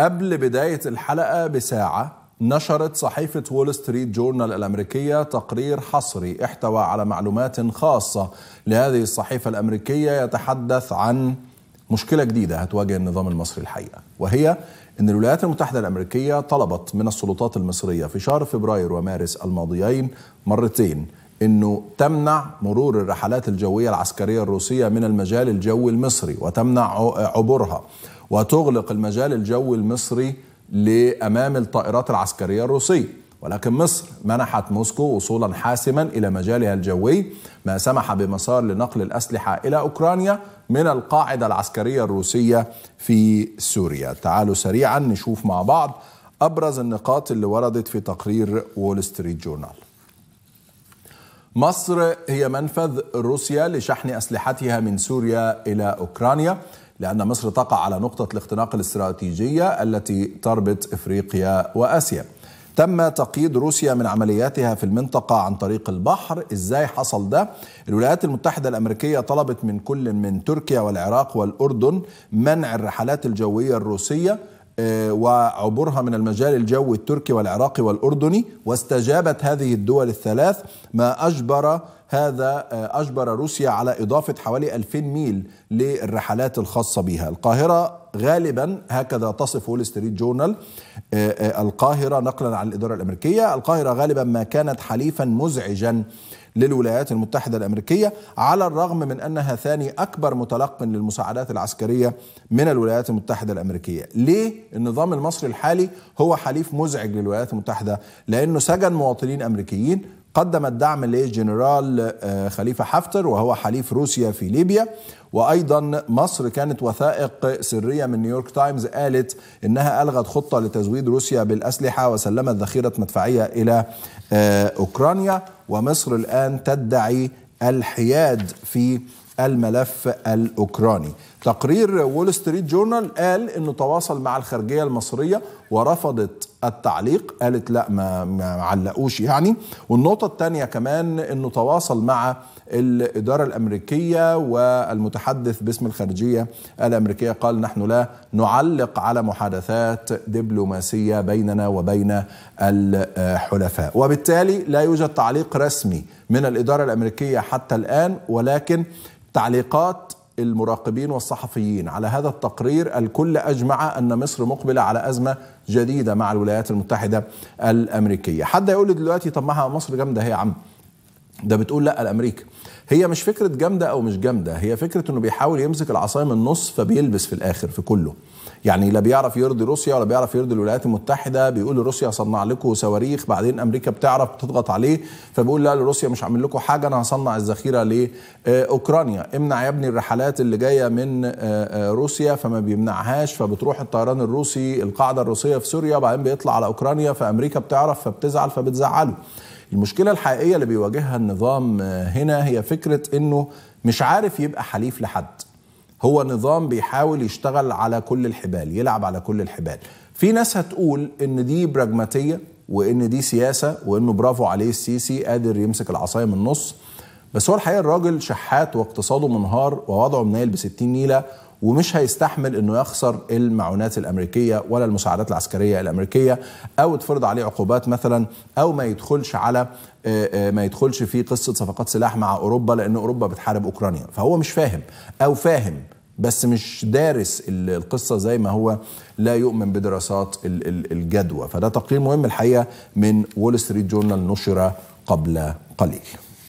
قبل بداية الحلقة بساعة نشرت صحيفة وول ستريت جورنال الأمريكية تقرير حصري احتوى على معلومات خاصة لهذه الصحيفة الأمريكية يتحدث عن مشكلة جديدة هتواجه النظام المصري الحقيقة وهي أن الولايات المتحدة الأمريكية طلبت من السلطات المصرية في شهر فبراير ومارس الماضيين مرتين انه تمنع مرور الرحلات الجويه العسكريه الروسيه من المجال الجوي المصري وتمنع عبورها وتغلق المجال الجوي المصري لامام الطائرات العسكريه الروسيه ولكن مصر منحت موسكو وصولا حاسما الى مجالها الجوي ما سمح بمسار لنقل الاسلحه الى اوكرانيا من القاعده العسكريه الروسيه في سوريا. تعالوا سريعا نشوف مع بعض ابرز النقاط اللي وردت في تقرير وول ستريت جورنال. مصر هي منفذ روسيا لشحن أسلحتها من سوريا إلى أوكرانيا لأن مصر تقع على نقطة الاختناق الاستراتيجية التي تربط إفريقيا وآسيا تم تقييد روسيا من عملياتها في المنطقة عن طريق البحر إزاي حصل ده؟ الولايات المتحدة الأمريكية طلبت من كل من تركيا والعراق والأردن منع الرحلات الجوية الروسية آه، وعبورها من المجال الجوي التركي والعراقي والاردني واستجابت هذه الدول الثلاث ما اجبر هذا آه، أجبر روسيا على إضافة حوالي 2000 ميل للرحلات الخاصة بها القاهرة غالبا هكذا تصف وول ستريت جورنال آه، آه، القاهرة نقلا عن الإدارة الأمريكية القاهرة غالبا ما كانت حليفا مزعجا للولايات المتحدة الأمريكية على الرغم من أنها ثاني أكبر متلق للمساعدات العسكرية من الولايات المتحدة الأمريكية ليه النظام المصري الحالي هو حليف مزعج للولايات المتحدة لأنه سجن مواطنين أمريكيين قدم الدعم للجنرال آه، خليفة حفتر وهو حليف روسيا في ليبيا وأيضا مصر كانت وثائق سرية من نيويورك تايمز قالت إنها ألغت خطة لتزويد روسيا بالأسلحة وسلمت ذخيرة مدفعية إلى آه، أوكرانيا ومصر الآن تدعي الحياد في الملف الأوكراني تقرير وول ستريت جورنال قال أنه تواصل مع الخارجية المصرية ورفضت التعليق قالت لا ما, علقوش يعني والنقطة الثانية كمان انه تواصل مع الإدارة الأمريكية والمتحدث باسم الخارجية الأمريكية قال نحن لا نعلق على محادثات دبلوماسية بيننا وبين الحلفاء وبالتالي لا يوجد تعليق رسمي من الإدارة الأمريكية حتى الآن ولكن تعليقات المراقبين والصحفيين على هذا التقرير الكل أجمع أن مصر مقبلة على أزمة جديدة مع الولايات المتحدة الأمريكية حد يقول لي دلوقتي طب ما مصر جامدة هي يا عم ده بتقول لا الأمريكا هي مش فكرة جامدة أو مش جامدة هي فكرة أنه بيحاول يمسك العصاية من النص فبيلبس في الآخر في كله يعني لا بيعرف يرضي روسيا ولا بيعرف يرضي الولايات المتحده بيقول لروسيا صنع لكم صواريخ بعدين امريكا بتعرف بتضغط عليه فبيقول لا لروسيا مش عامل لكم حاجه انا هصنع الذخيره لاوكرانيا امنع يا ابني الرحلات اللي جايه من آه، آه، روسيا فما بيمنعهاش فبتروح الطيران الروسي القاعده الروسيه في سوريا وبعدين بيطلع على اوكرانيا فامريكا بتعرف فبتزعل فبتزعله المشكله الحقيقيه اللي بيواجهها النظام آه، هنا هي فكره انه مش عارف يبقى حليف لحد هو نظام بيحاول يشتغل على كل الحبال يلعب على كل الحبال في ناس هتقول ان دي براجماتيه وان دي سياسه وانه برافو عليه السيسي قادر يمسك العصايه من النص بس هو الحقيقه الراجل شحات واقتصاده منهار ووضعه منيل ب 60 نيله ومش هيستحمل انه يخسر المعونات الامريكيه ولا المساعدات العسكريه الامريكيه او تفرض عليه عقوبات مثلا او ما يدخلش على آه، آه، ما يدخلش في قصه صفقات سلاح مع اوروبا لان اوروبا بتحارب اوكرانيا فهو مش فاهم او فاهم بس مش دارس القصه زي ما هو لا يؤمن بدراسات الجدوى فده تقرير مهم الحقيقه من وول ستريت جورنال نشر قبل قليل